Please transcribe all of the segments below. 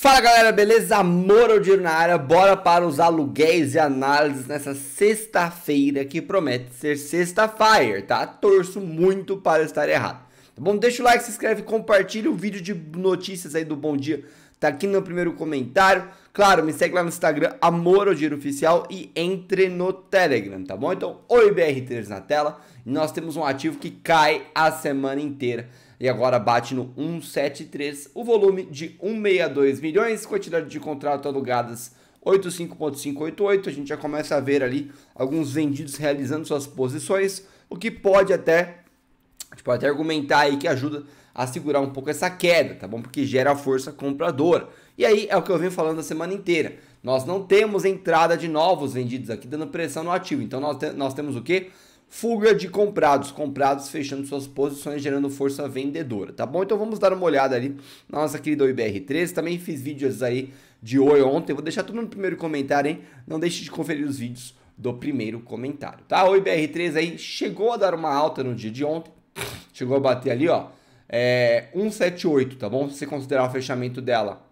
Fala galera, beleza? Moro dinheiro na área, bora para os aluguéis e análises nessa sexta-feira que promete ser sexta-fire, tá? Torço muito para estar errado, tá bom? Deixa o like, se inscreve, compartilha o vídeo de notícias aí do Bom Dia tá aqui no primeiro comentário. Claro, me segue lá no Instagram, Amor dinheiro Oficial e entre no Telegram, tá bom? Então, oi BR3 na tela. Nós temos um ativo que cai a semana inteira e agora bate no 173, o volume de 162 milhões, quantidade de contrato alugadas 85.588. A gente já começa a ver ali alguns vendidos realizando suas posições, o que pode até a gente pode até argumentar aí que ajuda a segurar um pouco essa queda, tá bom? Porque gera força compradora. E aí é o que eu venho falando a semana inteira. Nós não temos entrada de novos vendidos aqui, dando pressão no ativo. Então nós, te nós temos o quê? Fuga de comprados, comprados fechando suas posições, gerando força vendedora, tá bom? Então vamos dar uma olhada ali na nossa querida IBR3. Também fiz vídeos aí de oi ontem, vou deixar tudo no primeiro comentário, hein? Não deixe de conferir os vídeos do primeiro comentário, tá? O IBR3 aí chegou a dar uma alta no dia de ontem, Chegou a bater ali, ó, é, 178, tá bom? Se você considerar o fechamento dela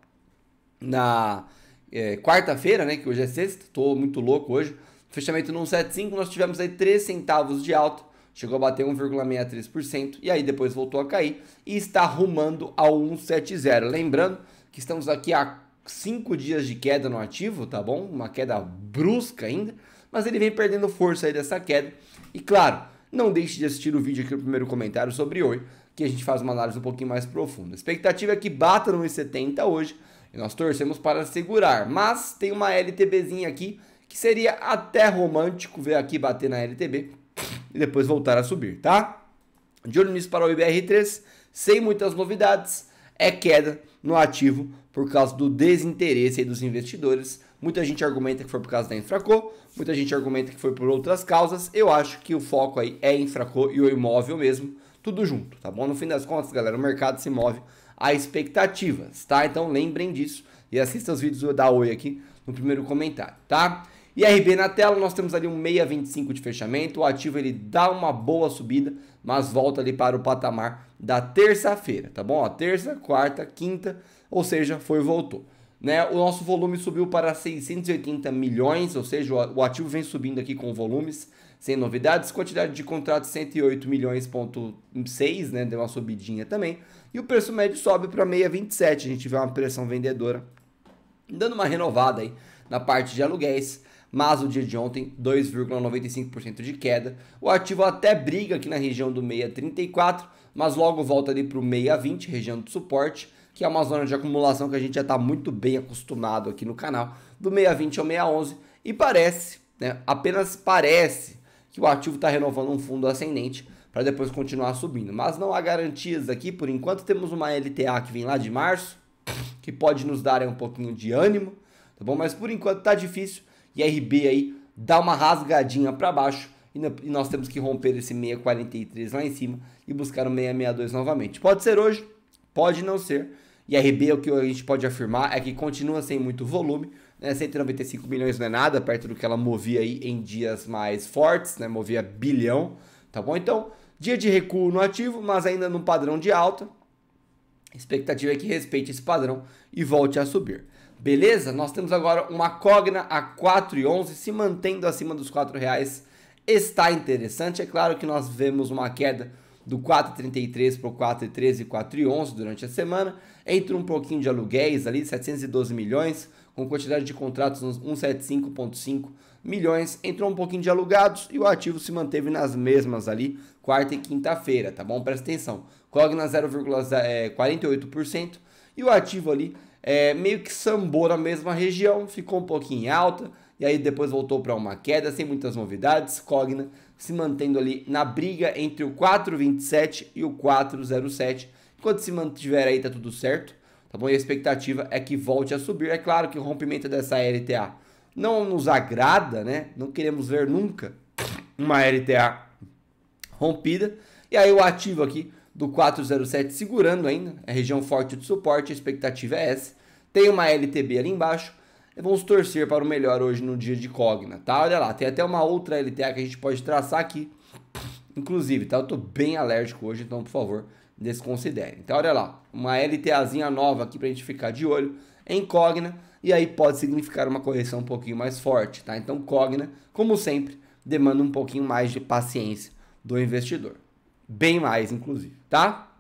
na é, quarta-feira, né, que hoje é sexta, tô muito louco hoje. Fechamento no 175, nós tivemos aí 3 centavos de alta, chegou a bater 1,63% e aí depois voltou a cair e está rumando ao 170. Lembrando que estamos aqui há 5 dias de queda no ativo, tá bom? Uma queda brusca ainda, mas ele vem perdendo força aí dessa queda. E claro, não deixe de assistir o vídeo aqui no primeiro comentário sobre oi, que a gente faz uma análise um pouquinho mais profunda. A expectativa é que bata no 70 hoje e nós torcemos para segurar, mas tem uma LTBzinha aqui que seria até romântico ver aqui bater na LTB e depois voltar a subir, tá? De olho nisso para o IBR3, sem muitas novidades, é queda no ativo por causa do desinteresse dos investidores Muita gente argumenta que foi por causa da Infraco, muita gente argumenta que foi por outras causas. Eu acho que o foco aí é Infraco e o imóvel mesmo, tudo junto, tá bom? No fim das contas, galera, o mercado se move a expectativas, tá? Então lembrem disso e assista os vídeos da Oi aqui no primeiro comentário, tá? IRB na tela, nós temos ali um 6,25 de fechamento, o ativo ele dá uma boa subida, mas volta ali para o patamar da terça-feira, tá bom? Ó, terça, quarta, quinta, ou seja, foi voltou. Né? O nosso volume subiu para 680 milhões, ou seja, o ativo vem subindo aqui com volumes, sem novidades. Quantidade de contratos 108 milhões,6, né? Deu uma subidinha também. E o preço médio sobe para 627. A gente vê uma pressão vendedora dando uma renovada aí na parte de aluguéis. Mas o dia de ontem, 2,95% de queda. O ativo até briga aqui na região do 634, mas logo volta ali para o 620, região de suporte que é uma zona de acumulação que a gente já está muito bem acostumado aqui no canal, do 620 ao 611, e parece, né, apenas parece, que o ativo está renovando um fundo ascendente para depois continuar subindo. Mas não há garantias aqui, por enquanto temos uma LTA que vem lá de março, que pode nos dar um pouquinho de ânimo, tá bom? Mas por enquanto está difícil, e a RB aí dá uma rasgadinha para baixo, e, nós temos que romper esse 643 lá em cima e buscar o 662 novamente. Pode ser hoje, pode não ser, e RB, o que a gente pode afirmar é que continua sem muito volume, né? 195 milhões não é nada, perto do que ela movia aí em dias mais fortes, né? Movia bilhão, tá bom? Então, dia de recuo no ativo, mas ainda num padrão de alta. expectativa é que respeite esse padrão e volte a subir. Beleza? Nós temos agora uma Cogna a 4,11 se mantendo acima dos R$ reais. Está interessante, é claro que nós vemos uma queda do 4,33 para o 4,13, 4,11 durante a semana. Entra um pouquinho de aluguéis ali, 712 milhões, com quantidade de contratos nos 175,5 milhões. Entrou um pouquinho de alugados e o ativo se manteve nas mesmas ali, quarta e quinta-feira, tá bom? Presta atenção. Cogna 0,48% é, e o ativo ali é, meio que sambou na mesma região, ficou um pouquinho alta e aí depois voltou para uma queda sem muitas novidades. Cogna se mantendo ali na briga entre o 4,27 e o 4,07. Enquanto se mantiver aí, tá tudo certo. Tá bom? E a expectativa é que volte a subir. É claro que o rompimento dessa LTA não nos agrada, né? Não queremos ver nunca uma LTA rompida. E aí o ativo aqui do 407 segurando ainda, a região forte de suporte, a expectativa é essa. Tem uma LTB ali embaixo, Vamos torcer para o melhor hoje no dia de Cogna, tá? Olha lá, tem até uma outra LTA que a gente pode traçar aqui. Inclusive, tá? Eu tô bem alérgico hoje, então, por favor, desconsiderem. Então, olha lá, uma LTAzinha nova aqui pra gente ficar de olho em Cogna. E aí pode significar uma correção um pouquinho mais forte, tá? Então, Cogna, como sempre, demanda um pouquinho mais de paciência do investidor. Bem mais, inclusive, tá?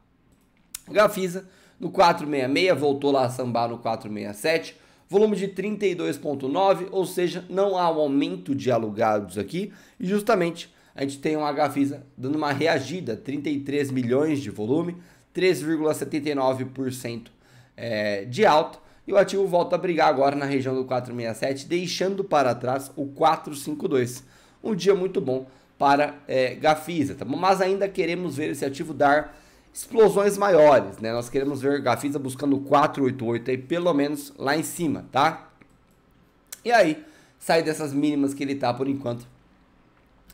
Gafisa, no 466, voltou lá a sambar no 467 volume de 32,9, ou seja, não há um aumento de alugados aqui, e justamente a gente tem uma Gafisa dando uma reagida, 33 milhões de volume, 3,79% é, de alta, e o ativo volta a brigar agora na região do 467, deixando para trás o 452. Um dia muito bom para é, Gafisa, tá bom? mas ainda queremos ver esse ativo dar explosões maiores, né? Nós queremos ver Gafisa buscando 488 aí, pelo menos lá em cima, tá? E aí, sai dessas mínimas que ele tá por enquanto,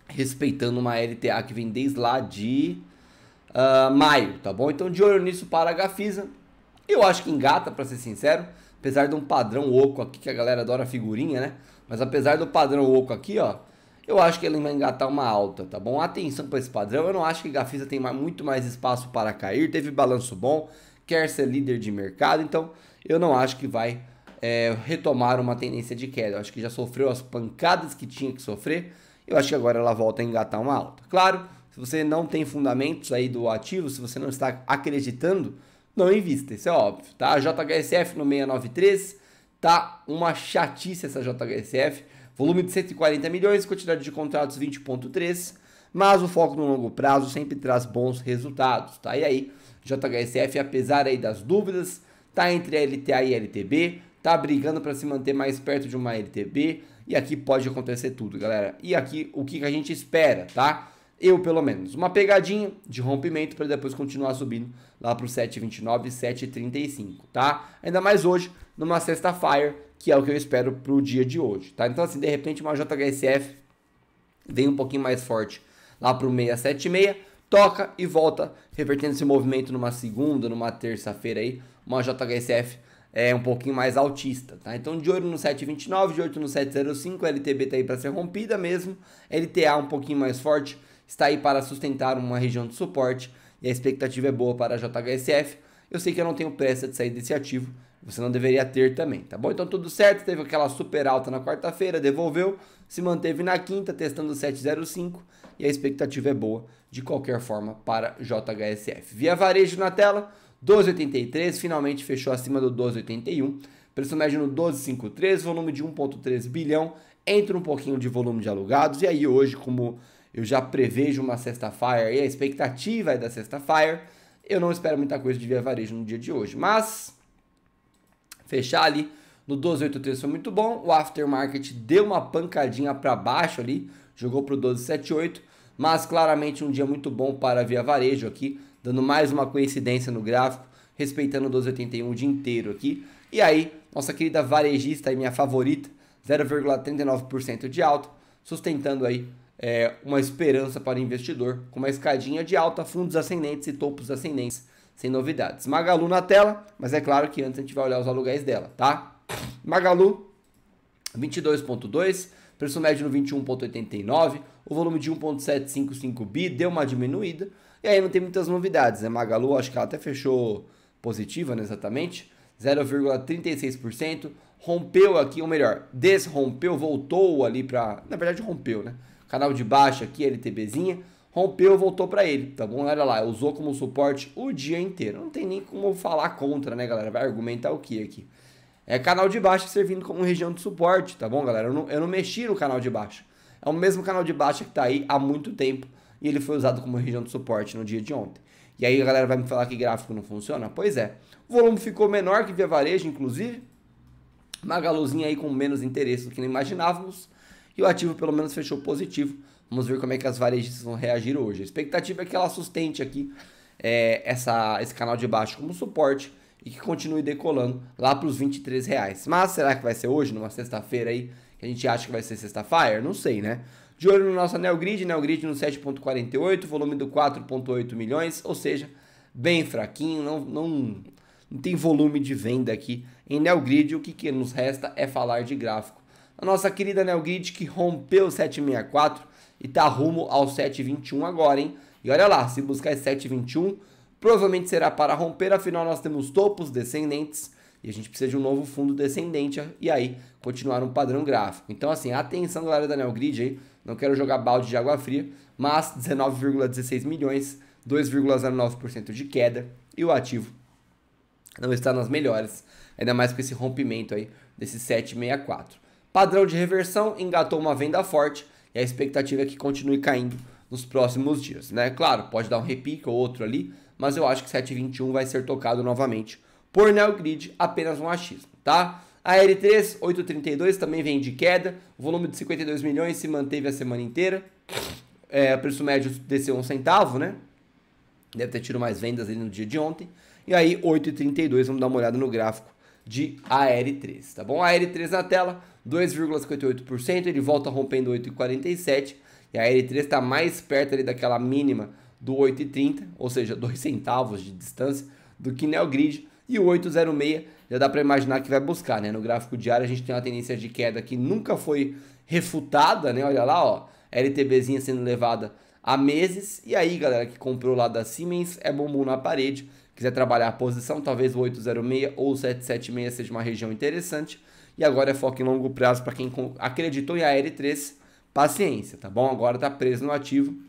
respeitando uma LTA que vem desde lá de uh, maio, tá bom? Então, de olho nisso para a Gafisa. Eu acho que engata, para ser sincero, apesar de um padrão oco aqui, que a galera adora figurinha, né? Mas apesar do padrão oco aqui, ó, eu acho que ele vai engatar uma alta, tá bom? Atenção para esse padrão, eu não acho que Gafisa tem muito mais espaço para cair, teve balanço bom, quer ser líder de mercado, então eu não acho que vai é, retomar uma tendência de queda. Eu acho que já sofreu as pancadas que tinha que sofrer, eu acho que agora ela volta a engatar uma alta. Claro, se você não tem fundamentos aí do ativo, se você não está acreditando, não invista, isso é óbvio, tá? A JHSF no 693, tá uma chatice essa JHSF, Volume de 140 milhões, quantidade de contratos 20,3, mas o foco no longo prazo sempre traz bons resultados, tá? E aí, JHSF, apesar aí das dúvidas, tá entre a LTA e a LTB, tá brigando para se manter mais perto de uma LTB, e aqui pode acontecer tudo, galera. E aqui o que, a gente espera, tá? Eu, pelo menos, uma pegadinha de rompimento para depois continuar subindo lá para o 7,29, 7,35, tá? Ainda mais hoje, numa sexta-feira, que é o que eu espero para o dia de hoje, tá? Então, assim, de repente uma JHSF vem um pouquinho mais forte lá para o 676, toca e volta, revertendo esse movimento numa segunda, numa terça-feira aí, uma JHSF é um pouquinho mais altista, tá? Então de olho no 729, de ouro no 705, LTB tá aí para ser rompida mesmo, LTA um pouquinho mais forte, está aí para sustentar uma região de suporte e a expectativa é boa para a JHSF. Eu sei que eu não tenho pressa de sair desse ativo, você não deveria ter também, tá bom? Então tudo certo, teve aquela super alta na quarta-feira, devolveu, se manteve na quinta, testando 705 e a expectativa é boa de qualquer forma para JHSF. Via varejo na tela, 12,83, finalmente fechou acima do 12,81, preço médio no 12,53, volume de 1,3 bilhão, entra um pouquinho de volume de alugados e aí hoje, como eu já prevejo uma sexta fire e a expectativa é da sexta fire, eu não espero muita coisa de via varejo no dia de hoje, mas fechar ali no 1283 foi muito bom. O aftermarket deu uma pancadinha para baixo ali, jogou para o 1278, mas claramente um dia muito bom para Via Varejo aqui, dando mais uma coincidência no gráfico, respeitando o 1281 o dia inteiro aqui. E aí, nossa querida varejista e minha favorita, 0,39% de alta, sustentando aí é, uma esperança para o investidor, com uma escadinha de alta, fundos ascendentes e topos ascendentes sem novidades. Magalu na tela, mas é claro que antes a gente vai olhar os aluguéis dela, tá? Magalu, 22.2, preço médio no 21.89, o volume de 1.755 bi deu uma diminuída, e aí não tem muitas novidades, né? Magalu, acho que ela até fechou positiva, né, exatamente, 0,36%, rompeu aqui, ou melhor, desrompeu, voltou ali para, na verdade rompeu, né? Canal de baixo aqui, LTBzinha, rompeu, voltou para ele, tá bom? Olha lá, usou como suporte o dia inteiro. Não tem nem como falar contra, né, galera? Vai argumentar o que aqui? É canal de baixo servindo como região de suporte, tá bom, galera? Eu não, eu não mexi no canal de baixo. É o mesmo canal de baixo que tá aí há muito tempo e ele foi usado como região de suporte no dia de ontem. E aí a galera vai me falar que gráfico não funciona? Pois é. O volume ficou menor que via varejo, inclusive. Magaluzinha aí com menos interesse do que imaginávamos. E o ativo pelo menos fechou positivo Vamos ver como é que as varejistas vão reagir hoje. A expectativa é que ela sustente aqui é, essa, esse canal de baixo como suporte e que continue decolando lá para os 23 reais. Mas será que vai ser hoje, numa sexta-feira aí, que a gente acha que vai ser sexta-feira? Não sei, né? De olho no nosso Neo Grid, Neo Grid no 7.48, volume do 4.8 milhões, ou seja, bem fraquinho, não, não, não tem volume de venda aqui em Neo Grid. O que, que nos resta é falar de gráfico. A nossa querida Neo Grid que rompeu 764, e tá rumo ao 7,21 agora, hein? E olha lá, se buscar esse 7,21, provavelmente será para romper, afinal nós temos topos descendentes e a gente precisa de um novo fundo descendente e aí continuar um padrão gráfico. Então, assim, atenção galera da Grid, aí, não quero jogar balde de água fria, mas 19,16 milhões, 2,09% de queda e o ativo não está nas melhores, ainda mais com esse rompimento aí desse 764. Padrão de reversão engatou uma venda forte e a expectativa é que continue caindo nos próximos dias, né? Claro, pode dar um repique ou outro ali, mas eu acho que 7,21 vai ser tocado novamente por Neogrid, apenas um achismo, tá? A L3, 8,32 também vem de queda, o volume de 52 milhões se manteve a semana inteira, é, o preço médio desceu um centavo, né? Deve ter tido mais vendas ali no dia de ontem. E aí, 8,32, vamos dar uma olhada no gráfico de AR3, tá bom? AR3 na tela, 2,58%, ele volta rompendo 8,47%, e a L3 está mais perto ali daquela mínima do 8,30, ou seja, 2 centavos de distância do que Neogrid, e o 8,06 já dá para imaginar que vai buscar, né? No gráfico diário a gente tem uma tendência de queda que nunca foi refutada, né? Olha lá, ó, LTBzinha sendo levada há meses, e aí, galera, que comprou lá da Siemens, é bumbum na parede, quiser trabalhar a posição, talvez o 806 ou o 776 seja uma região interessante, e agora é foco em longo prazo para quem acreditou em AR3, paciência, tá bom? Agora está preso no ativo.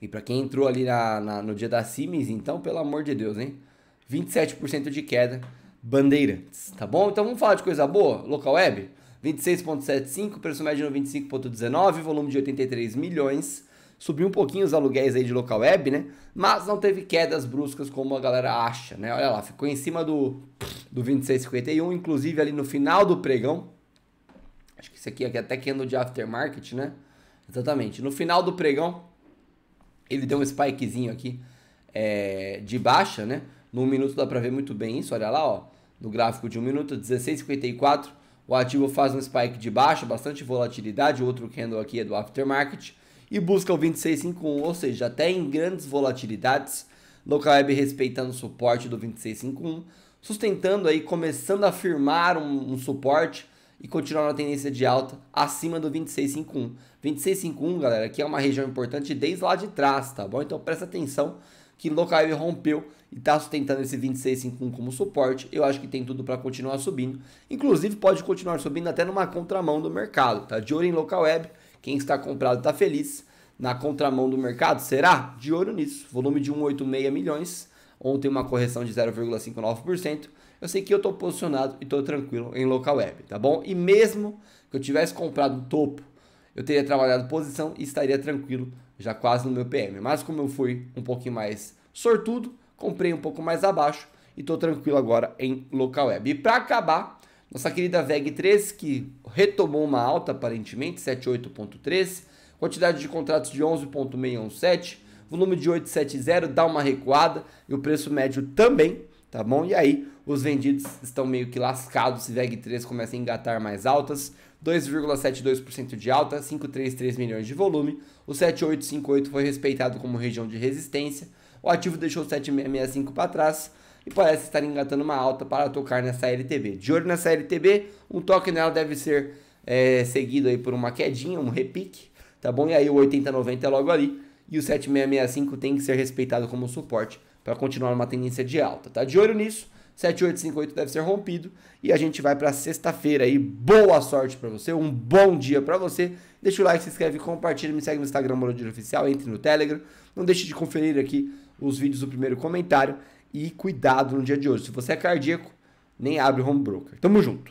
E para quem entrou ali na, na, no dia da Siemens, então, pelo amor de Deus, hein? 27% de queda, Bandeirantes, tá bom? Então vamos falar de coisa boa, local web? 26,75, preço médio no 25,19, volume de 83 milhões. Subiu um pouquinho os aluguéis aí de local web, né? Mas não teve quedas bruscas como a galera acha, né? Olha lá, ficou em cima do, do 26,51, inclusive ali no final do pregão. Acho que isso aqui, é até candle é de aftermarket, né? Exatamente. No final do pregão, ele deu um spikezinho aqui é, de baixa, né? No minuto dá pra ver muito bem isso, olha lá, ó. No gráfico de 1 um minuto, 16,54. O ativo faz um spike de baixa, bastante volatilidade. O outro candle aqui é do aftermarket e busca o 2651, ou seja, até em grandes volatilidades, local web respeitando o suporte do 2651, sustentando aí, começando a firmar um, um suporte e continuar na tendência de alta acima do 2651. 2651, galera, que é uma região importante desde lá de trás, tá bom? Então presta atenção que Locaive rompeu e está sustentando esse 2651 como suporte. Eu acho que tem tudo para continuar subindo. Inclusive pode continuar subindo até numa contramão do mercado, tá? De olho em Local Web quem está comprado está feliz. Na contramão do mercado, será? De olho nisso. Volume de 186 milhões. Ontem uma correção de 0,59%. Eu sei que eu estou posicionado e estou tranquilo em local web, tá bom? E mesmo que eu tivesse comprado no topo, eu teria trabalhado posição e estaria tranquilo já quase no meu PM. Mas como eu fui um pouquinho mais sortudo, comprei um pouco mais abaixo e estou tranquilo agora em local web. E para acabar, nossa querida VEG3, que retomou uma alta aparentemente, 78.3, quantidade de contratos de 11.617, volume de 870 dá uma recuada e o preço médio também, tá bom? E aí os vendidos estão meio que lascados se VEG3 começa a engatar mais altas. 2,72% de alta, 533 milhões de volume. O 7858 foi respeitado como região de resistência. O ativo deixou o 765 para trás, e parece estar engatando uma alta para tocar nessa LTB. De olho nessa LTB, um toque nela deve ser é, seguido aí por uma quedinha, um repique, tá bom? E aí o 8090 é logo ali e o 7665 tem que ser respeitado como suporte para continuar uma tendência de alta, tá? De olho nisso, 7858 deve ser rompido e a gente vai para sexta-feira aí. Boa sorte para você, um bom dia para você. Deixa o like, se inscreve, compartilha, me segue no Instagram Morodir Oficial, entre no Telegram. Não deixe de conferir aqui os vídeos do primeiro comentário e cuidado no dia de hoje. Se você é cardíaco, nem abre home broker. Tamo junto.